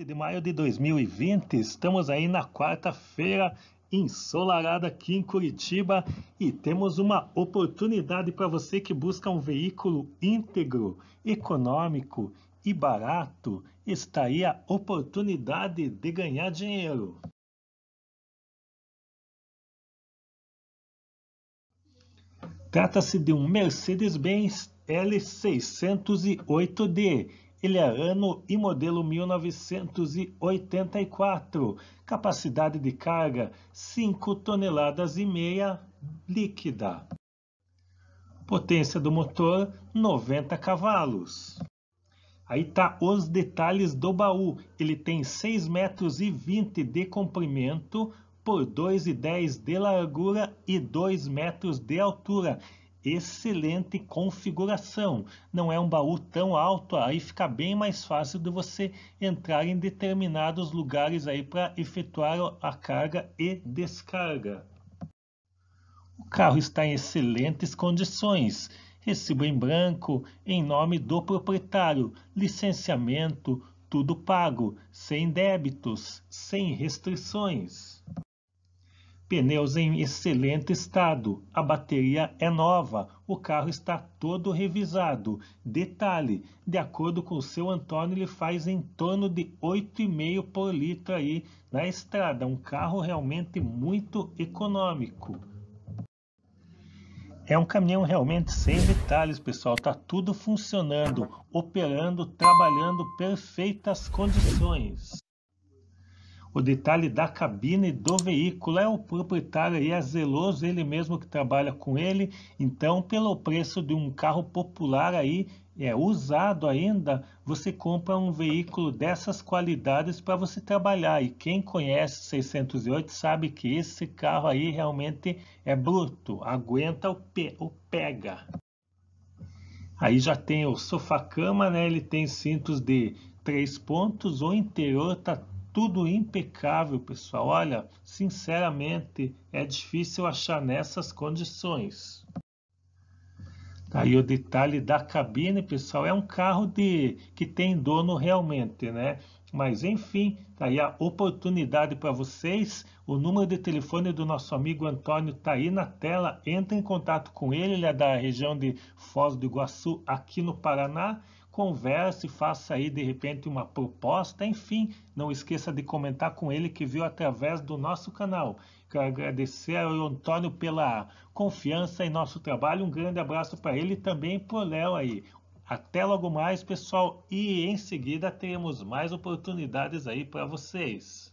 7 de maio de 2020, estamos aí na quarta-feira ensolarada aqui em Curitiba e temos uma oportunidade para você que busca um veículo íntegro, econômico e barato. Está aí a oportunidade de ganhar dinheiro. Trata-se de um Mercedes-Benz L608D ele é ano e modelo 1984. Capacidade de carga 5 toneladas e meia líquida. Potência do motor 90 cavalos. Aí tá os detalhes do baú. Ele tem 6,20 metros e 20 de comprimento por 2,10 de largura e 2 metros de altura excelente configuração. Não é um baú tão alto, aí fica bem mais fácil de você entrar em determinados lugares aí para efetuar a carga e descarga. O carro está em excelentes condições. Recibo em branco, em nome do proprietário, licenciamento, tudo pago, sem débitos, sem restrições pneus em excelente estado, a bateria é nova, o carro está todo revisado. Detalhe, de acordo com o seu Antônio, ele faz em torno de 8,5 por litro aí na estrada, um carro realmente muito econômico. É um caminhão realmente sem detalhes, pessoal. Tá tudo funcionando, operando, trabalhando perfeitas condições o detalhe da cabine do veículo. É o proprietário aí é zeloso, ele mesmo que trabalha com ele. Então, pelo preço de um carro popular aí, é usado ainda, você compra um veículo dessas qualidades para você trabalhar. E quem conhece 608 sabe que esse carro aí realmente é bruto, aguenta o, pe o pega. Aí já tem o sofá-cama, né? Ele tem cintos de três pontos, o interior tá tudo impecável, pessoal. Olha, sinceramente, é difícil achar nessas condições. Tá aí o detalhe da cabine, pessoal, é um carro de que tem dono realmente, né? Mas enfim, tá aí a oportunidade para vocês. O número de telefone do nosso amigo Antônio tá aí na tela. Entre em contato com ele, ele é da região de Foz do Iguaçu, aqui no Paraná. Converse, faça aí de repente uma proposta, enfim, não esqueça de comentar com ele que viu através do nosso canal. Quero agradecer ao Antônio pela confiança em nosso trabalho. Um grande abraço para ele e também para o Léo aí. Até logo mais, pessoal, e em seguida temos mais oportunidades aí para vocês.